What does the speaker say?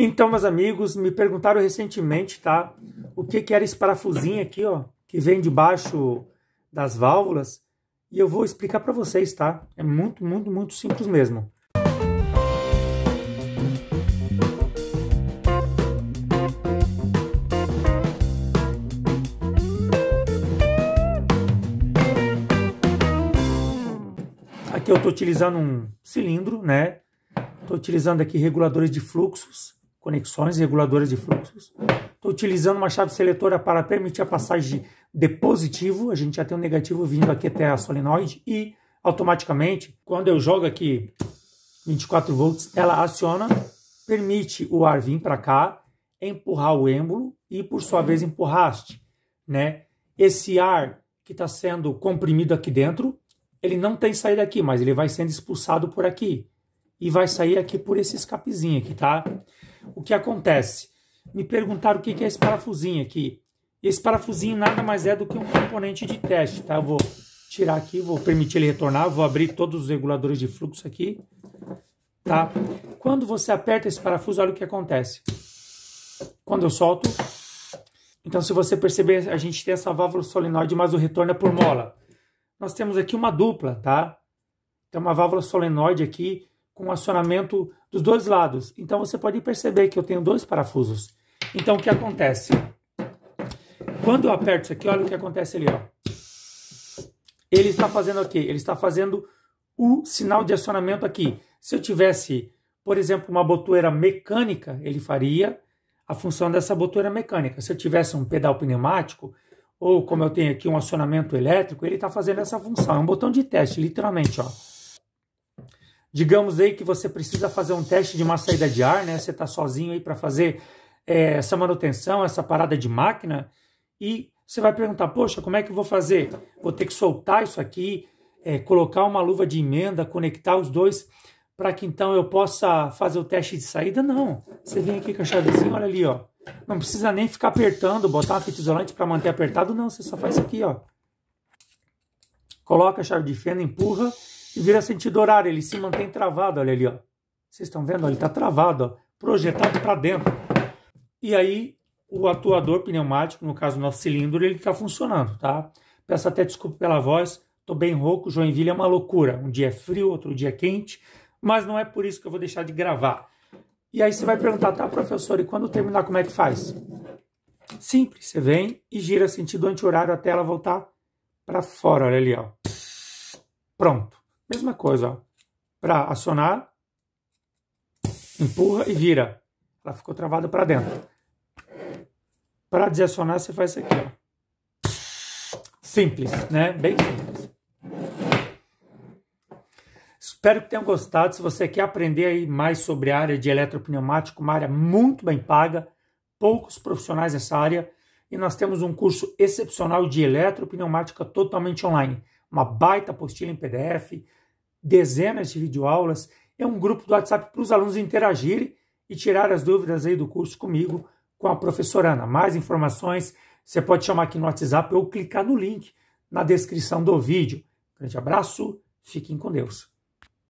Então, meus amigos, me perguntaram recentemente, tá? O que, que era esse parafusinho aqui, ó, que vem debaixo das válvulas. E eu vou explicar para vocês, tá? É muito, muito, muito simples mesmo. Aqui eu estou utilizando um cilindro, né? Estou utilizando aqui reguladores de fluxos conexões reguladoras de fluxos. Estou utilizando uma chave seletora para permitir a passagem de positivo, a gente já tem um negativo vindo aqui até a solenoide e automaticamente, quando eu jogo aqui 24 volts, ela aciona, permite o ar vir para cá, empurrar o êmbolo e por sua vez empurrar né? Esse ar que está sendo comprimido aqui dentro, ele não tem saída aqui, mas ele vai sendo expulsado por aqui e vai sair aqui por esse escapezinho aqui, tá? O que acontece? Me perguntaram o que é esse parafusinho aqui. Esse parafusinho nada mais é do que um componente de teste, tá? Eu vou tirar aqui, vou permitir ele retornar, vou abrir todos os reguladores de fluxo aqui, tá? Quando você aperta esse parafuso, olha o que acontece. Quando eu solto, então se você perceber, a gente tem essa válvula solenoide, mas o retorno é por mola. Nós temos aqui uma dupla, tá? Tem uma válvula solenoide aqui com acionamento dos dois lados. Então você pode perceber que eu tenho dois parafusos. Então o que acontece? Quando eu aperto isso aqui, olha o que acontece ali, ó. Ele está fazendo o quê? ele está fazendo o sinal de acionamento aqui. Se eu tivesse, por exemplo, uma botoeira mecânica, ele faria a função dessa botoeira mecânica. Se eu tivesse um pedal pneumático, ou como eu tenho aqui um acionamento elétrico, ele está fazendo essa função. É um botão de teste, literalmente, ó. Digamos aí que você precisa fazer um teste de uma saída de ar, né? Você está sozinho aí para fazer é, essa manutenção, essa parada de máquina, e você vai perguntar, poxa, como é que eu vou fazer? Vou ter que soltar isso aqui, é, colocar uma luva de emenda, conectar os dois para que então eu possa fazer o teste de saída? Não. Você vem aqui com a chavezinha, olha ali, ó. Não precisa nem ficar apertando, botar uma fita isolante para manter apertado, não. Você só faz aqui, ó. Coloca a chave de fenda, empurra e vira sentido horário. Ele se mantém travado, olha ali, ó. Vocês estão vendo? Ele está travado, ó, projetado para dentro. E aí o atuador pneumático, no caso o nosso cilindro, ele está funcionando, tá? Peço até desculpa pela voz, tô bem rouco, Joinville é uma loucura. Um dia é frio, outro dia é quente, mas não é por isso que eu vou deixar de gravar. E aí você vai perguntar, tá, professor, e quando terminar, como é que faz? Simples, você vem e gira sentido anti-horário até ela voltar para fora, olha ali, ó. Pronto. Mesma coisa, para acionar, empurra e vira. Ela ficou travada para dentro. Para desacionar, você faz isso aqui, ó. Simples, né? Bem simples. Espero que tenham gostado. Se você quer aprender aí mais sobre a área de eletropneumático, uma área muito bem paga, poucos profissionais nessa área, e nós temos um curso excepcional de eletropneumática totalmente online. Uma baita apostila em PDF, dezenas de videoaulas, é um grupo do WhatsApp para os alunos interagirem e tirar as dúvidas aí do curso comigo, com a professora Ana. Mais informações, você pode chamar aqui no WhatsApp ou clicar no link na descrição do vídeo. Grande abraço, fiquem com Deus.